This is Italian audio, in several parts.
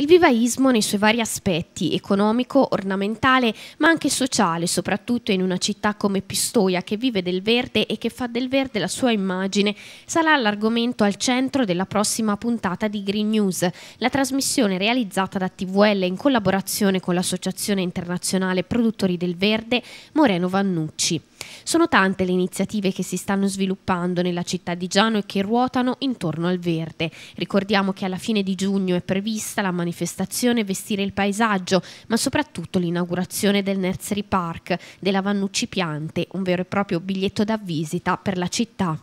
Il vivaismo nei suoi vari aspetti, economico, ornamentale, ma anche sociale, soprattutto in una città come Pistoia che vive del verde e che fa del verde la sua immagine, sarà l'argomento al centro della prossima puntata di Green News, la trasmissione realizzata da TVL in collaborazione con l'Associazione Internazionale Produttori del Verde Moreno Vannucci. Sono tante le iniziative che si stanno sviluppando nella città di Giano e che ruotano intorno al verde. Ricordiamo che alla fine di giugno è prevista la manifestazione Vestire il paesaggio, ma soprattutto l'inaugurazione del Nursery Park, della Vannucci Piante, un vero e proprio biglietto da visita per la città.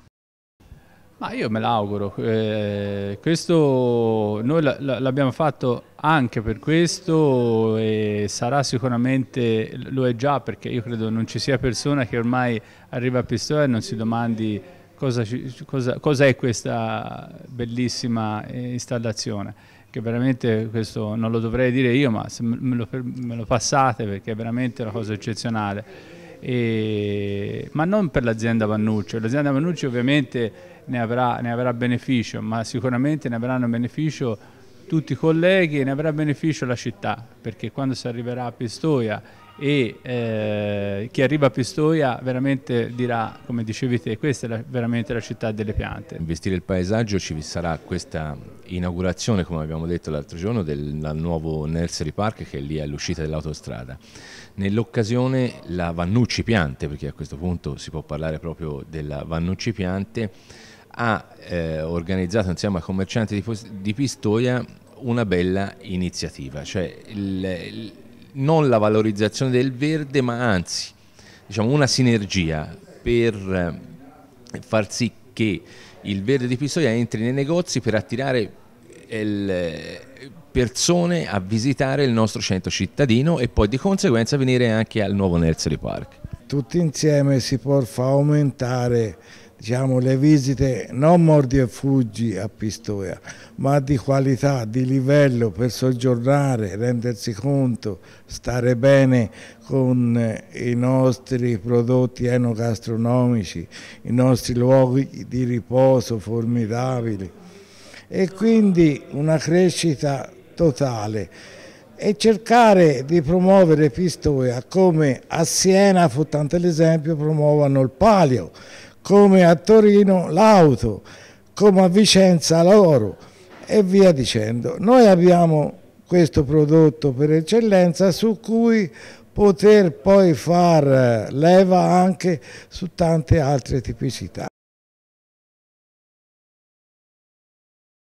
Ah, io me l'auguro, eh, questo noi l'abbiamo fatto anche per questo e sarà sicuramente, lo è già perché io credo non ci sia persona che ormai arriva a Pistoia e non si domandi cosa, cosa, cosa è questa bellissima eh, installazione, che veramente questo non lo dovrei dire io ma me lo, me lo passate perché è veramente una cosa eccezionale. E, ma non per l'azienda Vannuccio, l'azienda Vannuccio ovviamente ne avrà, ne avrà beneficio, ma sicuramente ne avranno beneficio tutti i colleghi e ne avrà beneficio la città, perché quando si arriverà a Pistoia e eh, chi arriva a Pistoia veramente dirà, come dicevi te, questa è la, veramente la città delle piante. Investire il paesaggio ci sarà questa inaugurazione, come abbiamo detto l'altro giorno, del, del, nuovo Nursery Park che è lì all'uscita dell'autostrada. Nell'occasione la Vannucci Piante, perché a questo punto si può parlare proprio della Vannucci Piante, ha eh, organizzato insieme a commercianti di, di, Pistoia una bella iniziativa, cioè il, il, non la valorizzazione del verde, ma anzi diciamo, una sinergia per eh, far sì che il verde di Pistoia entri nei negozi per attirare eh, persone a visitare il nostro centro cittadino e poi di conseguenza venire anche al nuovo Nursery Park. Tutti insieme si può far aumentare diciamo, le visite non mordi e fuggi a Pistoia, ma di qualità, di livello per soggiornare, rendersi conto, stare bene con eh, i nostri prodotti enogastronomici, i nostri luoghi di riposo formidabili e quindi una crescita totale e cercare di promuovere Pistoia come a Siena, fu tanto l'esempio, promuovano il palio come a Torino l'auto, come a Vicenza l'oro e via dicendo. Noi abbiamo questo prodotto per eccellenza su cui poter poi far leva anche su tante altre tipicità.